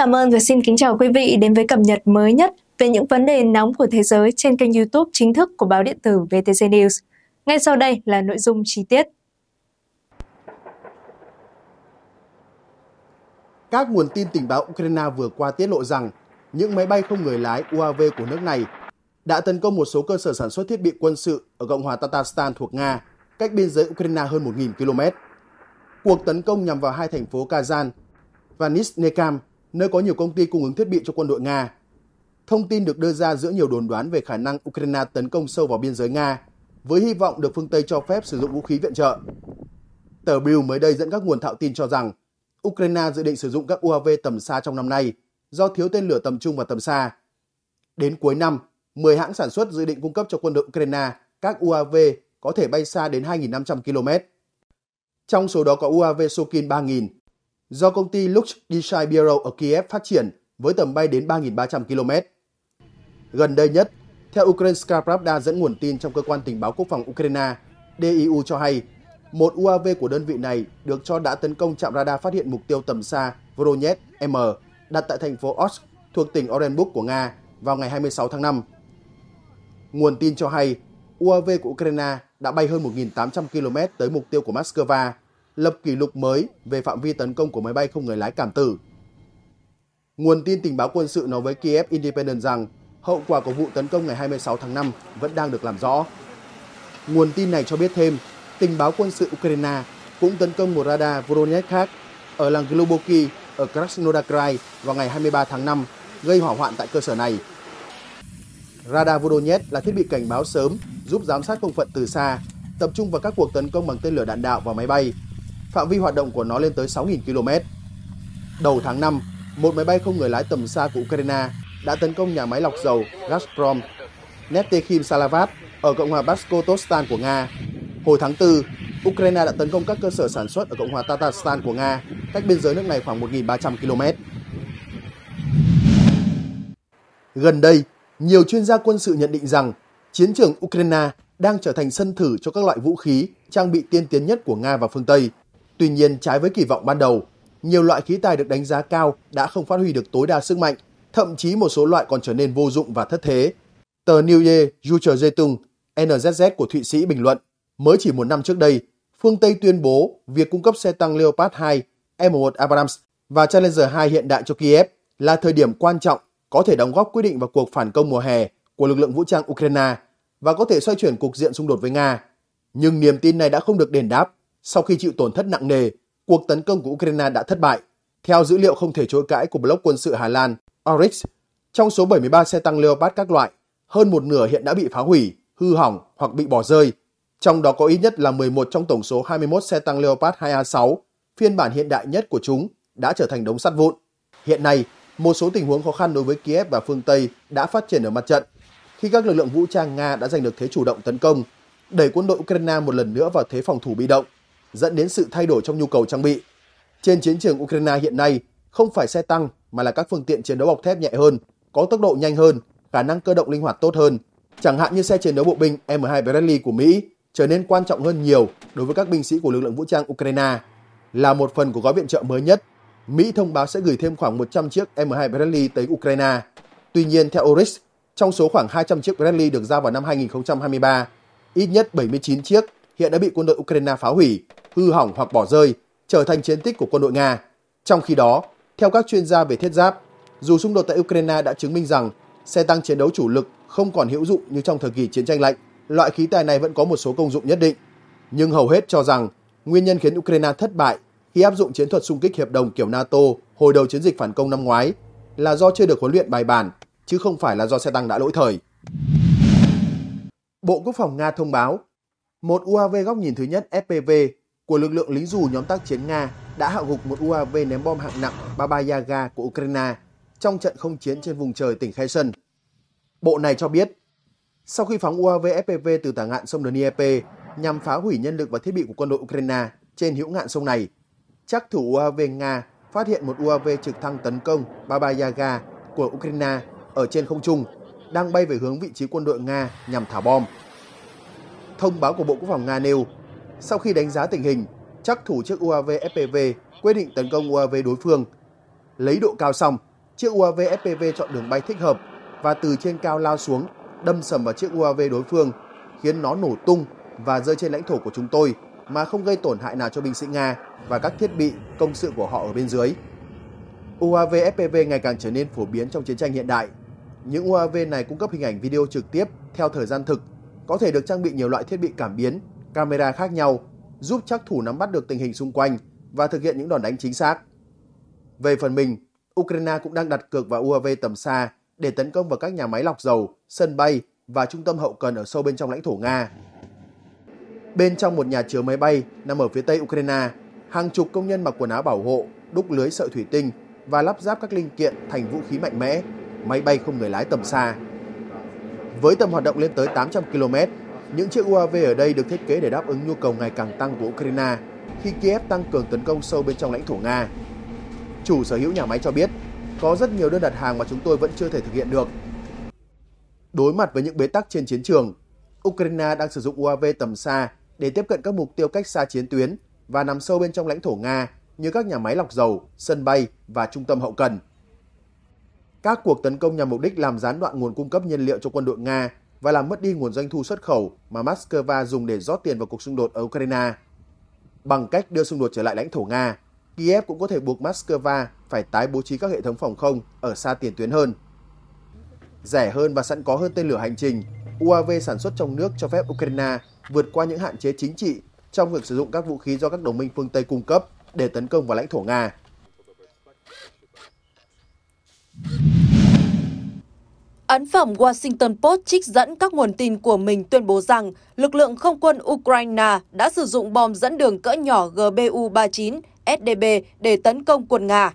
cảm ơn và xin kính chào quý vị đến với cập nhật mới nhất về những vấn đề nóng của thế giới trên kênh YouTube chính thức của báo điện tử VTC News. Ngay sau đây là nội dung chi tiết. Các nguồn tin tình báo Ukraine vừa qua tiết lộ rằng những máy bay không người lái UAV của nước này đã tấn công một số cơ sở sản xuất thiết bị quân sự ở Cộng hòa Tatarstan thuộc Nga, cách biên giới Ukraine hơn 1.000 km. Cuộc tấn công nhằm vào hai thành phố Kazan và Nisnekam nơi có nhiều công ty cung ứng thiết bị cho quân đội Nga. Thông tin được đưa ra giữa nhiều đồn đoán về khả năng Ukraine tấn công sâu vào biên giới Nga, với hy vọng được phương Tây cho phép sử dụng vũ khí viện trợ. Tờ Bill mới đây dẫn các nguồn thạo tin cho rằng Ukraine dự định sử dụng các UAV tầm xa trong năm nay do thiếu tên lửa tầm trung và tầm xa. Đến cuối năm, 10 hãng sản xuất dự định cung cấp cho quân đội Ukraine các UAV có thể bay xa đến 2.500 km. Trong số đó có UAV Sokin 3000 do công ty Lux Design Bureau ở Kiev phát triển với tầm bay đến 3.300 km. Gần đây nhất, theo Ukrainska Pravda dẫn nguồn tin trong cơ quan tình báo quốc phòng Ukraine, DIU cho hay, một UAV của đơn vị này được cho đã tấn công trạm radar phát hiện mục tiêu tầm xa Voronezh M đặt tại thành phố Osk thuộc tỉnh Orenburg của Nga vào ngày 26 tháng 5. Nguồn tin cho hay, UAV của Ukraine đã bay hơn 1.800 km tới mục tiêu của Moscow lập kỷ lục mới về phạm vi tấn công của máy bay không người lái cảm tử. Nguồn tin tình báo quân sự nói với Kiev Independent rằng hậu quả của vụ tấn công ngày 26 tháng 5 vẫn đang được làm rõ. Nguồn tin này cho biết thêm, tình báo quân sự Ukraine cũng tấn công một radar Voronezh khác ở làng Globoki ở Krasnodar Krai vào ngày 23 tháng 5, gây hỏa hoạn tại cơ sở này. Radar Voronezh là thiết bị cảnh báo sớm giúp giám sát không phận từ xa, tập trung vào các cuộc tấn công bằng tên lửa đạn đạo và máy bay phạm vi hoạt động của nó lên tới 6.000 km. Đầu tháng 5, một máy bay không người lái tầm xa của Ukraine đã tấn công nhà máy lọc dầu Gazprom Neftekhim Salavat ở Cộng hòa Baskotostan của Nga. Hồi tháng 4, Ukraine đã tấn công các cơ sở sản xuất ở Cộng hòa Tatarstan của Nga, cách biên giới nước này khoảng 1.300 km. Gần đây, nhiều chuyên gia quân sự nhận định rằng chiến trường Ukraine đang trở thành sân thử cho các loại vũ khí, trang bị tiên tiến nhất của Nga và phương Tây – Tuy nhiên, trái với kỳ vọng ban đầu, nhiều loại khí tài được đánh giá cao đã không phát huy được tối đa sức mạnh, thậm chí một số loại còn trở nên vô dụng và thất thế. Tờ New Ye Future Zeitung NZZ của Thụy Sĩ bình luận, mới chỉ một năm trước đây, phương Tây tuyên bố việc cung cấp xe tăng Leopard 2, M1 Abrams và Challenger 2 hiện đại cho Kiev là thời điểm quan trọng có thể đóng góp quyết định vào cuộc phản công mùa hè của lực lượng vũ trang Ukraine và có thể xoay chuyển cục diện xung đột với Nga. Nhưng niềm tin này đã không được đền đáp sau khi chịu tổn thất nặng nề, cuộc tấn công của Ukraine đã thất bại. Theo dữ liệu không thể chối cãi của bloc quân sự Hà Lan, Oryx, trong số 73 xe tăng Leopard các loại, hơn một nửa hiện đã bị phá hủy, hư hỏng hoặc bị bỏ rơi. Trong đó có ít nhất là 11 trong tổng số 21 xe tăng Leopard 2A6, phiên bản hiện đại nhất của chúng, đã trở thành đống sắt vụn. Hiện nay, một số tình huống khó khăn đối với Kiev và phương Tây đã phát triển ở mặt trận, khi các lực lượng vũ trang Nga đã giành được thế chủ động tấn công, đẩy quân đội Ukraine một lần nữa vào thế phòng thủ bị động dẫn đến sự thay đổi trong nhu cầu trang bị. Trên chiến trường Ukraine hiện nay, không phải xe tăng mà là các phương tiện chiến đấu bọc thép nhẹ hơn, có tốc độ nhanh hơn, khả năng cơ động linh hoạt tốt hơn. Chẳng hạn như xe chiến đấu bộ binh M2 Bradley của Mỹ trở nên quan trọng hơn nhiều đối với các binh sĩ của lực lượng vũ trang Ukraine. Là một phần của gói viện trợ mới nhất, Mỹ thông báo sẽ gửi thêm khoảng 100 chiếc M2 Bradley tới Ukraine. Tuy nhiên, theo Oris trong số khoảng 200 chiếc Bradley được giao vào năm 2023, ít nhất 79 chiếc hiện đã bị quân đội Ukraine phá hủy hư hỏng hoặc bỏ rơi, trở thành chiến tích của quân đội Nga. Trong khi đó, theo các chuyên gia về thiết giáp, dù xung đột tại Ukraine đã chứng minh rằng xe tăng chiến đấu chủ lực không còn hữu dụng như trong thời kỳ chiến tranh lạnh, loại khí tài này vẫn có một số công dụng nhất định. Nhưng hầu hết cho rằng nguyên nhân khiến Ukraine thất bại khi áp dụng chiến thuật xung kích hiệp đồng kiểu NATO hồi đầu chiến dịch phản công năm ngoái là do chưa được huấn luyện bài bản, chứ không phải là do xe tăng đã lỗi thời. Bộ Quốc phòng Nga thông báo, một UAV góc nhìn thứ nhất FPV của lực lượng lính dù nhóm tác chiến Nga đã hạ gục một UAV ném bom hạng nặng Baba Yaga của Ukraine trong trận không chiến trên vùng trời tỉnh Kherson. Bộ này cho biết, sau khi phóng UAV FPV từ tả ngạn sông Dnieper nhằm phá hủy nhân lực và thiết bị của quân đội Ukraine trên hữu ngạn sông này, chắc thủ UAV Nga phát hiện một UAV trực thăng tấn công Baba Yaga của Ukraine ở trên không trung đang bay về hướng vị trí quân đội Nga nhằm thả bom. Thông báo của Bộ Quốc phòng Nga nêu sau khi đánh giá tình hình, chắc thủ chiếc UAV FPV quyết định tấn công UAV đối phương. Lấy độ cao xong, chiếc UAV FPV chọn đường bay thích hợp và từ trên cao lao xuống đâm sầm vào chiếc UAV đối phương, khiến nó nổ tung và rơi trên lãnh thổ của chúng tôi mà không gây tổn hại nào cho binh sĩ Nga và các thiết bị công sự của họ ở bên dưới. UAV FPV ngày càng trở nên phổ biến trong chiến tranh hiện đại. Những UAV này cung cấp hình ảnh video trực tiếp theo thời gian thực, có thể được trang bị nhiều loại thiết bị cảm biến camera khác nhau giúp chắc thủ nắm bắt được tình hình xung quanh và thực hiện những đòn đánh chính xác. Về phần mình, Ukraine cũng đang đặt cược vào UAV tầm xa để tấn công vào các nhà máy lọc dầu, sân bay và trung tâm hậu cần ở sâu bên trong lãnh thổ Nga. Bên trong một nhà chứa máy bay nằm ở phía tây Ukraine, hàng chục công nhân mặc quần áo bảo hộ, đúc lưới sợi thủy tinh và lắp ráp các linh kiện thành vũ khí mạnh mẽ, máy bay không người lái tầm xa. Với tầm hoạt động lên tới 800 km, những chiếc UAV ở đây được thiết kế để đáp ứng nhu cầu ngày càng tăng của Ukraine khi Kiev tăng cường tấn công sâu bên trong lãnh thổ Nga. Chủ sở hữu nhà máy cho biết, có rất nhiều đơn đặt hàng mà chúng tôi vẫn chưa thể thực hiện được. Đối mặt với những bế tắc trên chiến trường, Ukraine đang sử dụng UAV tầm xa để tiếp cận các mục tiêu cách xa chiến tuyến và nằm sâu bên trong lãnh thổ Nga như các nhà máy lọc dầu, sân bay và trung tâm hậu cần. Các cuộc tấn công nhằm mục đích làm gián đoạn nguồn cung cấp nhiên liệu cho quân đội Nga và làm mất đi nguồn doanh thu xuất khẩu mà Moscow dùng để rót tiền vào cuộc xung đột ở Ukraine. Bằng cách đưa xung đột trở lại lãnh thổ Nga, Kiev cũng có thể buộc Moscow phải tái bố trí các hệ thống phòng không ở xa tiền tuyến hơn. Rẻ hơn và sẵn có hơn tên lửa hành trình, UAV sản xuất trong nước cho phép Ukraine vượt qua những hạn chế chính trị trong việc sử dụng các vũ khí do các đồng minh phương Tây cung cấp để tấn công vào lãnh thổ Nga. Ấn phẩm Washington Post trích dẫn các nguồn tin của mình tuyên bố rằng lực lượng không quân Ukraine đã sử dụng bom dẫn đường cỡ nhỏ GBU-39 SDB để tấn công quân Nga.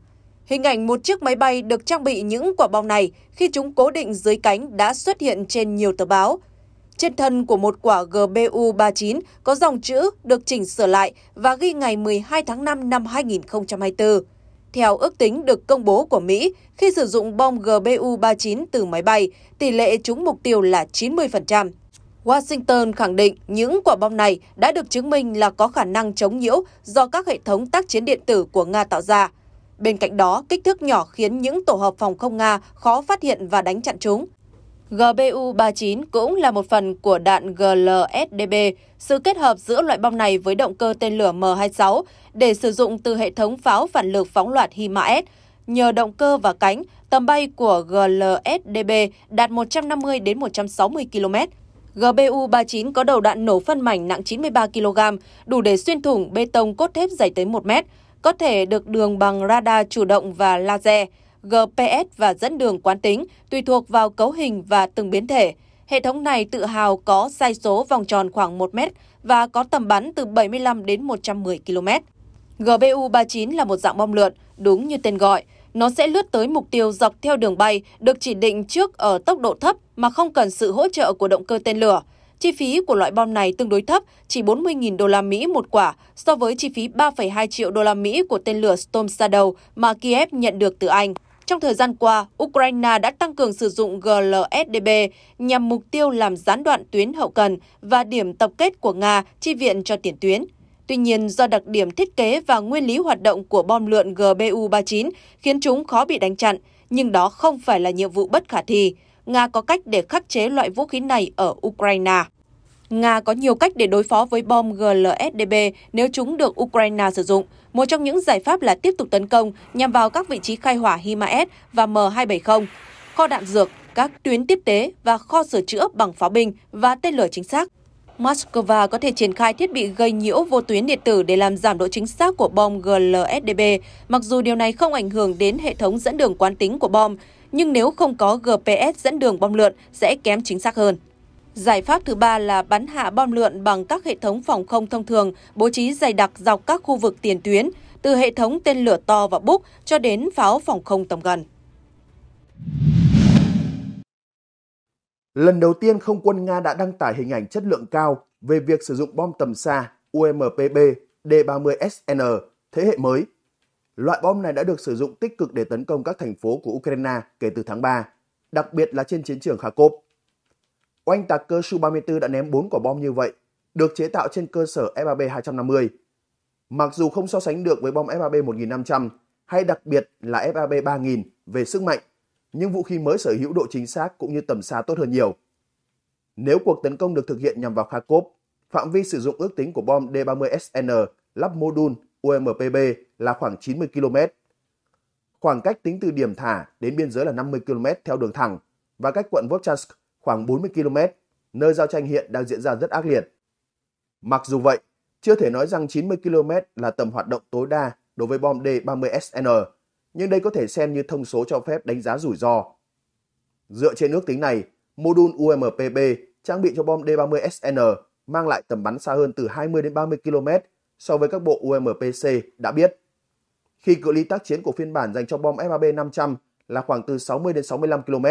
Hình ảnh một chiếc máy bay được trang bị những quả bom này khi chúng cố định dưới cánh đã xuất hiện trên nhiều tờ báo. Trên thân của một quả GBU-39 có dòng chữ được chỉnh sửa lại và ghi ngày 12 tháng 5 năm 2024 theo ước tính được công bố của Mỹ khi sử dụng bom GBU-39 từ máy bay, tỷ lệ trúng mục tiêu là 90%. Washington khẳng định những quả bom này đã được chứng minh là có khả năng chống nhiễu do các hệ thống tác chiến điện tử của Nga tạo ra. Bên cạnh đó, kích thước nhỏ khiến những tổ hợp phòng không Nga khó phát hiện và đánh chặn chúng. GBU-39 cũng là một phần của đạn GLSDB. Sự kết hợp giữa loại bom này với động cơ tên lửa M26 để sử dụng từ hệ thống pháo phản lực phóng loạt HIMARS. Nhờ động cơ và cánh, tầm bay của GLSDB đạt 150 đến 160 km. GBU-39 có đầu đạn nổ phân mảnh nặng 93 kg, đủ để xuyên thủng bê tông cốt thép dày tới 1 mét, có thể được đường bằng radar chủ động và laser. GPS và dẫn đường quán tính tùy thuộc vào cấu hình và từng biến thể. Hệ thống này tự hào có sai số vòng tròn khoảng 1 mét và có tầm bắn từ 75 đến 110 km. GBU-39 là một dạng bom lượn, đúng như tên gọi. Nó sẽ lướt tới mục tiêu dọc theo đường bay được chỉ định trước ở tốc độ thấp mà không cần sự hỗ trợ của động cơ tên lửa. Chi phí của loại bom này tương đối thấp, chỉ 40.000 đô la Mỹ một quả so với chi phí 3,2 triệu đô la Mỹ của tên lửa Storm Shadow mà Kiev nhận được từ Anh. Trong thời gian qua, Ukraine đã tăng cường sử dụng GLSDB nhằm mục tiêu làm gián đoạn tuyến hậu cần và điểm tập kết của Nga chi viện cho tiền tuyến. Tuy nhiên, do đặc điểm thiết kế và nguyên lý hoạt động của bom lượn GBU-39 khiến chúng khó bị đánh chặn, nhưng đó không phải là nhiệm vụ bất khả thi. Nga có cách để khắc chế loại vũ khí này ở Ukraine. Nga có nhiều cách để đối phó với bom GLSDB nếu chúng được Ukraine sử dụng, một trong những giải pháp là tiếp tục tấn công nhằm vào các vị trí khai hỏa HIMARS và M270, kho đạn dược, các tuyến tiếp tế và kho sửa chữa bằng pháo binh và tên lửa chính xác. Moscow có thể triển khai thiết bị gây nhiễu vô tuyến điện tử để làm giảm độ chính xác của bom GLSDB, mặc dù điều này không ảnh hưởng đến hệ thống dẫn đường quán tính của bom, nhưng nếu không có GPS dẫn đường bom lượn sẽ kém chính xác hơn. Giải pháp thứ ba là bắn hạ bom lượn bằng các hệ thống phòng không thông thường, bố trí dày đặc dọc các khu vực tiền tuyến, từ hệ thống tên lửa to và búc cho đến pháo phòng không tầm gần. Lần đầu tiên, không quân Nga đã đăng tải hình ảnh chất lượng cao về việc sử dụng bom tầm xa UMPB D-30SN thế hệ mới. Loại bom này đã được sử dụng tích cực để tấn công các thành phố của Ukraine kể từ tháng 3, đặc biệt là trên chiến trường Kharkov. Oanh tạc cơ Su-34 đã ném 4 quả bom như vậy, được chế tạo trên cơ sở FAB-250. Mặc dù không so sánh được với bom FAB-1500 hay đặc biệt là FAB-3000 về sức mạnh, nhưng vũ khí mới sở hữu độ chính xác cũng như tầm xa tốt hơn nhiều. Nếu cuộc tấn công được thực hiện nhằm vào Kharkov, phạm vi sử dụng ước tính của bom D-30SN lắp mô đun UMPB là khoảng 90 km. Khoảng cách tính từ điểm thả đến biên giới là 50 km theo đường thẳng và cách quận Vovchansk khoảng 40 km, nơi giao tranh hiện đang diễn ra rất ác liệt. Mặc dù vậy, chưa thể nói rằng 90 km là tầm hoạt động tối đa đối với bom D-30SN, nhưng đây có thể xem như thông số cho phép đánh giá rủi ro. Dựa trên ước tính này, mô đun UMPB trang bị cho bom D-30SN mang lại tầm bắn xa hơn từ 20 đến 30 km so với các bộ UMPC đã biết. Khi cự ly tác chiến của phiên bản dành cho bom F-35 500 là khoảng từ 60 đến 65 km,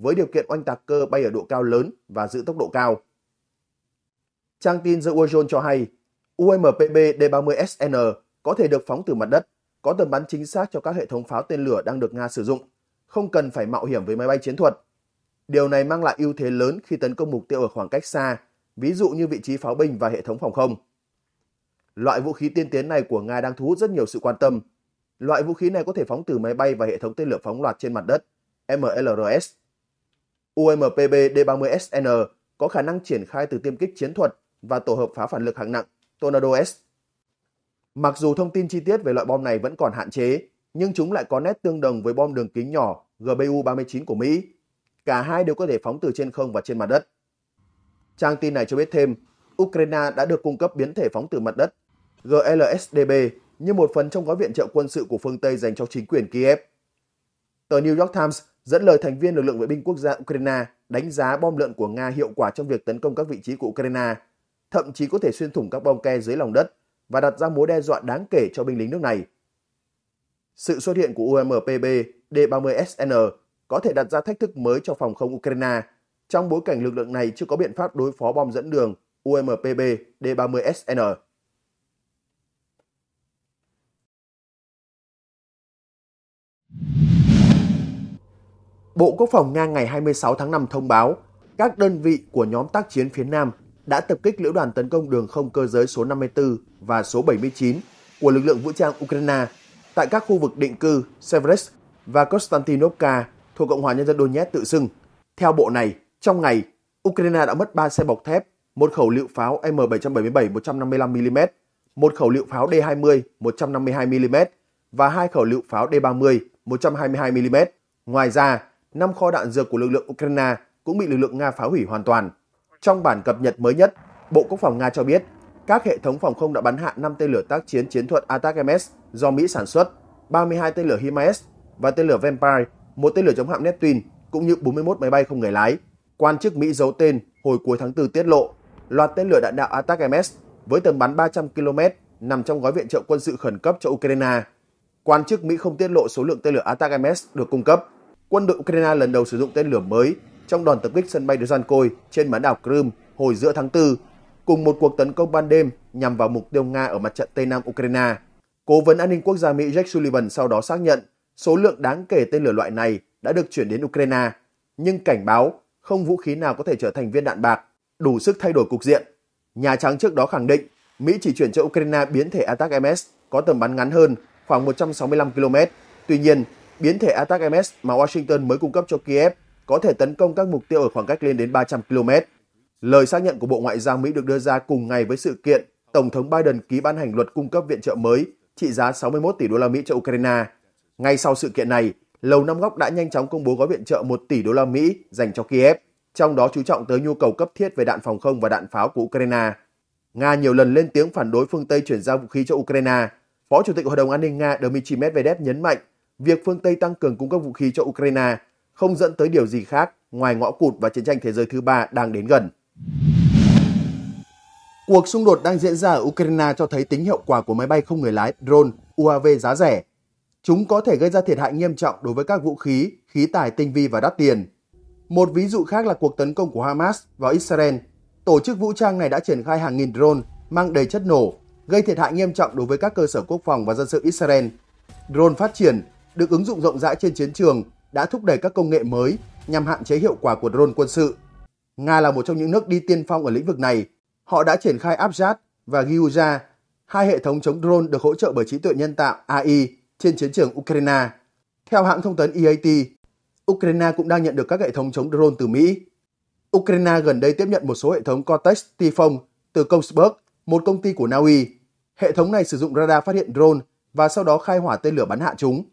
với điều kiện oanh tạc cơ bay ở độ cao lớn và giữ tốc độ cao. Trang tin The World cho hay, UMPB D-30SN có thể được phóng từ mặt đất, có tầm bắn chính xác cho các hệ thống pháo tên lửa đang được Nga sử dụng, không cần phải mạo hiểm với máy bay chiến thuật. Điều này mang lại ưu thế lớn khi tấn công mục tiêu ở khoảng cách xa, ví dụ như vị trí pháo binh và hệ thống phòng không. Loại vũ khí tiên tiến này của Nga đang thu hút rất nhiều sự quan tâm. Loại vũ khí này có thể phóng từ máy bay và hệ thống tên lửa phóng loạt trên mặt đất, MLRS, UMPB D30SN có khả năng triển khai từ tiêm kích chiến thuật và tổ hợp phá phản lực hạng nặng Tornado S. Mặc dù thông tin chi tiết về loại bom này vẫn còn hạn chế, nhưng chúng lại có nét tương đồng với bom đường kính nhỏ GBU-39 của Mỹ. Cả hai đều có thể phóng từ trên không và trên mặt đất. Trang tin này cho biết thêm, Ukraine đã được cung cấp biến thể phóng từ mặt đất GLSDB như một phần trong gói viện trợ quân sự của phương Tây dành cho chính quyền Kiev. Tờ New York Times dẫn lời thành viên lực lượng vệ binh quốc gia Ukraine đánh giá bom lợn của Nga hiệu quả trong việc tấn công các vị trí của Ukraine, thậm chí có thể xuyên thủng các bong ke dưới lòng đất và đặt ra mối đe dọa đáng kể cho binh lính nước này. Sự xuất hiện của UMPB D-30SN có thể đặt ra thách thức mới cho phòng không Ukraine trong bối cảnh lực lượng này chưa có biện pháp đối phó bom dẫn đường UMPB D-30SN. Bộ Quốc phòng Nga ngày 26 tháng 5 thông báo các đơn vị của nhóm tác chiến phía Nam đã tập kích lữ đoàn tấn công đường không cơ giới số 54 và số 79 của lực lượng vũ trang Ukraine tại các khu vực định cư Seversk và Konstantinovka thuộc Cộng hòa Nhân dân Donetsk tự xưng. Theo bộ này, trong ngày, Ukraine đã mất 3 xe bọc thép, một khẩu lựu pháo M777 155mm, một khẩu lựu pháo D20 152mm và hai khẩu lựu pháo D30 122mm. Ngoài ra, năm kho đạn dược của lực lượng Ukraine cũng bị lực lượng Nga phá hủy hoàn toàn. Trong bản cập nhật mới nhất, Bộ Quốc phòng Nga cho biết các hệ thống phòng không đã bắn hạ 5 tên lửa tác chiến chiến thuật Attack-MS do Mỹ sản xuất, 32 tên lửa HIMARS và tên lửa Vampire, một tên lửa chống hạm Neptune cũng như 41 máy bay không người lái. Quan chức Mỹ giấu tên hồi cuối tháng 4 tiết lộ loạt tên lửa đạn đạo Attack-MS với tầm bắn 300 km nằm trong gói viện trợ quân sự khẩn cấp cho Ukraine. Quan chức Mỹ không tiết lộ số lượng tên lửa Attack-MS được cung cấp quân đội Ukraine lần đầu sử dụng tên lửa mới trong đòn tập kích sân bay Duzhankoy trên bán đảo Crimea hồi giữa tháng 4, cùng một cuộc tấn công ban đêm nhằm vào mục tiêu Nga ở mặt trận Tây Nam Ukraine. Cố vấn an ninh quốc gia Mỹ Jake Sullivan sau đó xác nhận số lượng đáng kể tên lửa loại này đã được chuyển đến Ukraine, nhưng cảnh báo không vũ khí nào có thể trở thành viên đạn bạc đủ sức thay đổi cục diện. Nhà Trắng trước đó khẳng định Mỹ chỉ chuyển cho Ukraine biến thể Attack MS có tầm bắn ngắn hơn khoảng 165 km. Tuy nhiên, Biến thể Attack MS mà Washington mới cung cấp cho Kiev có thể tấn công các mục tiêu ở khoảng cách lên đến 300 km. Lời xác nhận của Bộ Ngoại giao Mỹ được đưa ra cùng ngày với sự kiện Tổng thống Biden ký ban hành luật cung cấp viện trợ mới trị giá 61 tỷ đô la Mỹ cho Ukraine. Ngay sau sự kiện này, Lầu Năm Góc đã nhanh chóng công bố gói viện trợ 1 tỷ đô la Mỹ dành cho Kiev, trong đó chú trọng tới nhu cầu cấp thiết về đạn phòng không và đạn pháo của Ukraine. Nga nhiều lần lên tiếng phản đối phương Tây chuyển giao vũ khí cho Ukraine. Phó Chủ tịch Hội đồng An ninh Nga Dmitry Medvedev nhấn mạnh việc phương Tây tăng cường cung cấp vũ khí cho Ukraine không dẫn tới điều gì khác ngoài ngõ cụt và chiến tranh thế giới thứ ba đang đến gần. Cuộc xung đột đang diễn ra ở Ukraine cho thấy tính hiệu quả của máy bay không người lái drone UAV giá rẻ. Chúng có thể gây ra thiệt hại nghiêm trọng đối với các vũ khí, khí tài tinh vi và đắt tiền. Một ví dụ khác là cuộc tấn công của Hamas vào Israel. Tổ chức vũ trang này đã triển khai hàng nghìn drone mang đầy chất nổ, gây thiệt hại nghiêm trọng đối với các cơ sở quốc phòng và dân sự Israel. Drone phát triển được ứng dụng rộng rãi trên chiến trường đã thúc đẩy các công nghệ mới nhằm hạn chế hiệu quả của drone quân sự. Nga là một trong những nước đi tiên phong ở lĩnh vực này. Họ đã triển khai Abjad và Gyuza, hai hệ thống chống drone được hỗ trợ bởi trí tuệ nhân tạo AI trên chiến trường Ukraine. Theo hãng thông tấn EAT, Ukraine cũng đang nhận được các hệ thống chống drone từ Mỹ. Ukraine gần đây tiếp nhận một số hệ thống Cortex Typhon từ Kongsberg, một công ty của Na Uy. Hệ thống này sử dụng radar phát hiện drone và sau đó khai hỏa tên lửa bắn hạ chúng.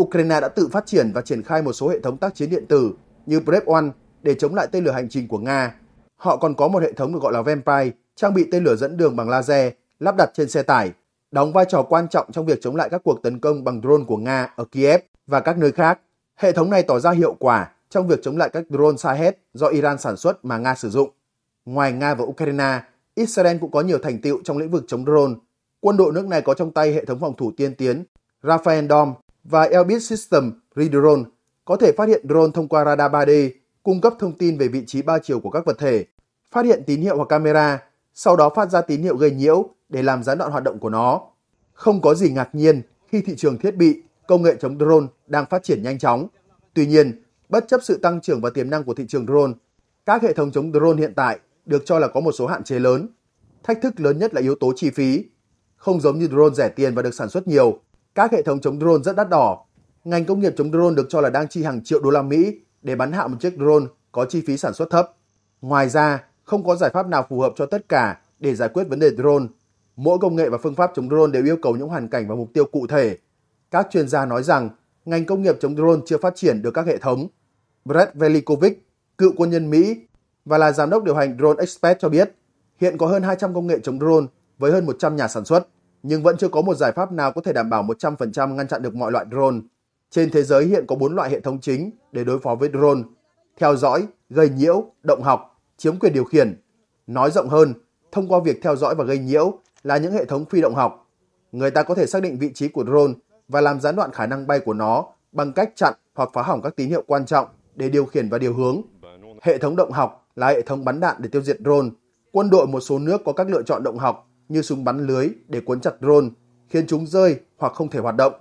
Ukraine đã tự phát triển và triển khai một số hệ thống tác chiến điện tử như Brep-1 để chống lại tên lửa hành trình của Nga. Họ còn có một hệ thống được gọi là Vampire, trang bị tên lửa dẫn đường bằng laser lắp đặt trên xe tải, đóng vai trò quan trọng trong việc chống lại các cuộc tấn công bằng drone của Nga ở Kiev và các nơi khác. Hệ thống này tỏ ra hiệu quả trong việc chống lại các drone Shahed do Iran sản xuất mà Nga sử dụng. Ngoài Nga và Ukraine, Israel cũng có nhiều thành tựu trong lĩnh vực chống drone. Quân đội nước này có trong tay hệ thống phòng thủ tiên tiến Rafael Dom và Elbit System Redrawn có thể phát hiện drone thông qua radar 3D, cung cấp thông tin về vị trí ba chiều của các vật thể, phát hiện tín hiệu hoặc camera, sau đó phát ra tín hiệu gây nhiễu để làm gián đoạn hoạt động của nó. Không có gì ngạc nhiên khi thị trường thiết bị, công nghệ chống drone đang phát triển nhanh chóng. Tuy nhiên, bất chấp sự tăng trưởng và tiềm năng của thị trường drone, các hệ thống chống drone hiện tại được cho là có một số hạn chế lớn. Thách thức lớn nhất là yếu tố chi phí. Không giống như drone rẻ tiền và được sản xuất nhiều, các hệ thống chống drone rất đắt đỏ. Ngành công nghiệp chống drone được cho là đang chi hàng triệu đô la Mỹ để bắn hạ một chiếc drone có chi phí sản xuất thấp. Ngoài ra, không có giải pháp nào phù hợp cho tất cả để giải quyết vấn đề drone. Mỗi công nghệ và phương pháp chống drone đều yêu cầu những hoàn cảnh và mục tiêu cụ thể. Các chuyên gia nói rằng ngành công nghiệp chống drone chưa phát triển được các hệ thống. Brett Velikovic, cựu quân nhân Mỹ và là giám đốc điều hành Drone Expert cho biết, hiện có hơn 200 công nghệ chống drone với hơn 100 nhà sản xuất nhưng vẫn chưa có một giải pháp nào có thể đảm bảo 100% ngăn chặn được mọi loại drone. Trên thế giới hiện có 4 loại hệ thống chính để đối phó với drone: theo dõi, gây nhiễu, động học, chiếm quyền điều khiển. Nói rộng hơn, thông qua việc theo dõi và gây nhiễu là những hệ thống phi động học. Người ta có thể xác định vị trí của drone và làm gián đoạn khả năng bay của nó bằng cách chặn hoặc phá hỏng các tín hiệu quan trọng để điều khiển và điều hướng. Hệ thống động học là hệ thống bắn đạn để tiêu diệt drone. Quân đội một số nước có các lựa chọn động học như súng bắn lưới để cuốn chặt drone, khiến chúng rơi hoặc không thể hoạt động.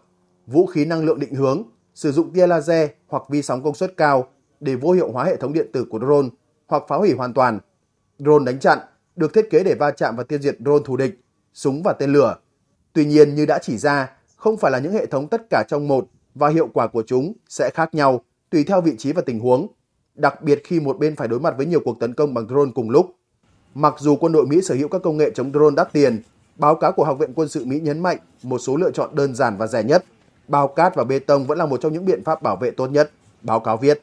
Vũ khí năng lượng định hướng, sử dụng tia laser hoặc vi sóng công suất cao để vô hiệu hóa hệ thống điện tử của drone hoặc phá hủy hoàn toàn. Drone đánh chặn được thiết kế để va chạm và tiêu diệt drone thù địch, súng và tên lửa. Tuy nhiên như đã chỉ ra, không phải là những hệ thống tất cả trong một và hiệu quả của chúng sẽ khác nhau tùy theo vị trí và tình huống, đặc biệt khi một bên phải đối mặt với nhiều cuộc tấn công bằng drone cùng lúc. Mặc dù quân đội Mỹ sở hữu các công nghệ chống drone đắt tiền, báo cáo của Học viện Quân sự Mỹ nhấn mạnh một số lựa chọn đơn giản và rẻ nhất. Bao cát và bê tông vẫn là một trong những biện pháp bảo vệ tốt nhất, báo cáo viết.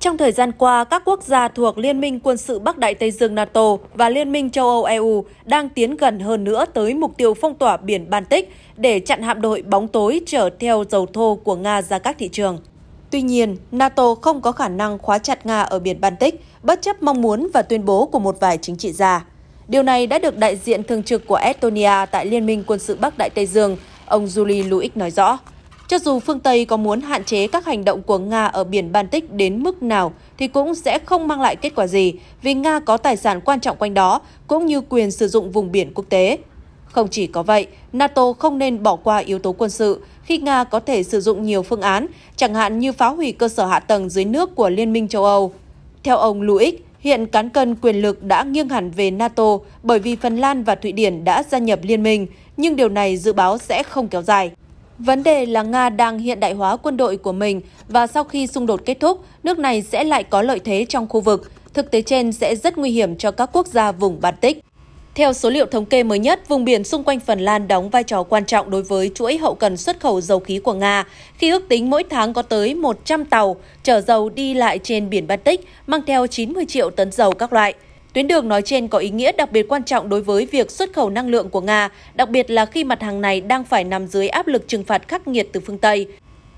Trong thời gian qua, các quốc gia thuộc Liên minh quân sự Bắc Đại Tây Dương NATO và Liên minh châu Âu EU đang tiến gần hơn nữa tới mục tiêu phong tỏa biển Baltic để chặn hạm đội bóng tối chở theo dầu thô của Nga ra các thị trường. Tuy nhiên, NATO không có khả năng khóa chặt Nga ở biển Baltic, bất chấp mong muốn và tuyên bố của một vài chính trị gia. Điều này đã được đại diện thường trực của Estonia tại Liên minh quân sự Bắc Đại Tây Dương, ông Juli Luik nói rõ. Cho dù phương Tây có muốn hạn chế các hành động của Nga ở biển Baltic đến mức nào thì cũng sẽ không mang lại kết quả gì vì Nga có tài sản quan trọng quanh đó cũng như quyền sử dụng vùng biển quốc tế. Không chỉ có vậy, NATO không nên bỏ qua yếu tố quân sự khi Nga có thể sử dụng nhiều phương án, chẳng hạn như phá hủy cơ sở hạ tầng dưới nước của Liên minh châu Âu theo ông Luick, hiện cán cân quyền lực đã nghiêng hẳn về NATO bởi vì Phần Lan và Thụy Điển đã gia nhập liên minh, nhưng điều này dự báo sẽ không kéo dài. Vấn đề là Nga đang hiện đại hóa quân đội của mình và sau khi xung đột kết thúc, nước này sẽ lại có lợi thế trong khu vực. Thực tế trên sẽ rất nguy hiểm cho các quốc gia vùng Baltic. Theo số liệu thống kê mới nhất, vùng biển xung quanh Phần Lan đóng vai trò quan trọng đối với chuỗi hậu cần xuất khẩu dầu khí của Nga, khi ước tính mỗi tháng có tới 100 tàu chở dầu đi lại trên biển Baltic, mang theo 90 triệu tấn dầu các loại. Tuyến đường nói trên có ý nghĩa đặc biệt quan trọng đối với việc xuất khẩu năng lượng của Nga, đặc biệt là khi mặt hàng này đang phải nằm dưới áp lực trừng phạt khắc nghiệt từ phương Tây.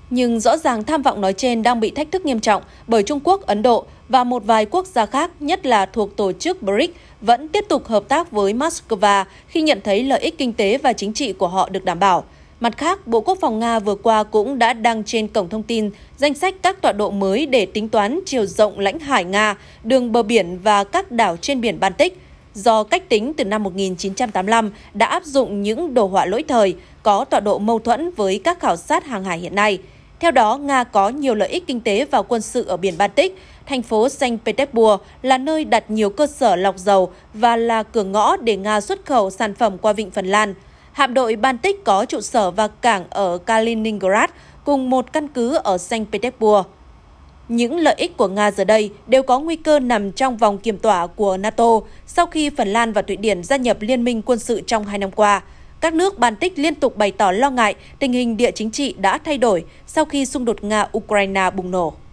Nhưng rõ ràng tham vọng nói trên đang bị thách thức nghiêm trọng bởi Trung Quốc, Ấn Độ và một vài quốc gia khác, nhất là thuộc tổ chức BRICS, vẫn tiếp tục hợp tác với Moscow khi nhận thấy lợi ích kinh tế và chính trị của họ được đảm bảo. Mặt khác, Bộ Quốc phòng Nga vừa qua cũng đã đăng trên cổng thông tin danh sách các tọa độ mới để tính toán chiều rộng lãnh hải Nga, đường bờ biển và các đảo trên biển Baltic. Do cách tính từ năm 1985 đã áp dụng những đồ họa lỗi thời, có tọa độ mâu thuẫn với các khảo sát hàng hải hiện nay. Theo đó, Nga có nhiều lợi ích kinh tế và quân sự ở biển Baltic, thành phố Saint Petersburg là nơi đặt nhiều cơ sở lọc dầu và là cửa ngõ để Nga xuất khẩu sản phẩm qua vịnh Phần Lan. Hạm đội Baltic có trụ sở và cảng ở Kaliningrad cùng một căn cứ ở Saint Petersburg. Những lợi ích của Nga giờ đây đều có nguy cơ nằm trong vòng kiểm tỏa của NATO sau khi Phần Lan và Thụy Điển gia nhập liên minh quân sự trong hai năm qua. Các nước Baltic liên tục bày tỏ lo ngại tình hình địa chính trị đã thay đổi sau khi xung đột Nga-Ukraine bùng nổ.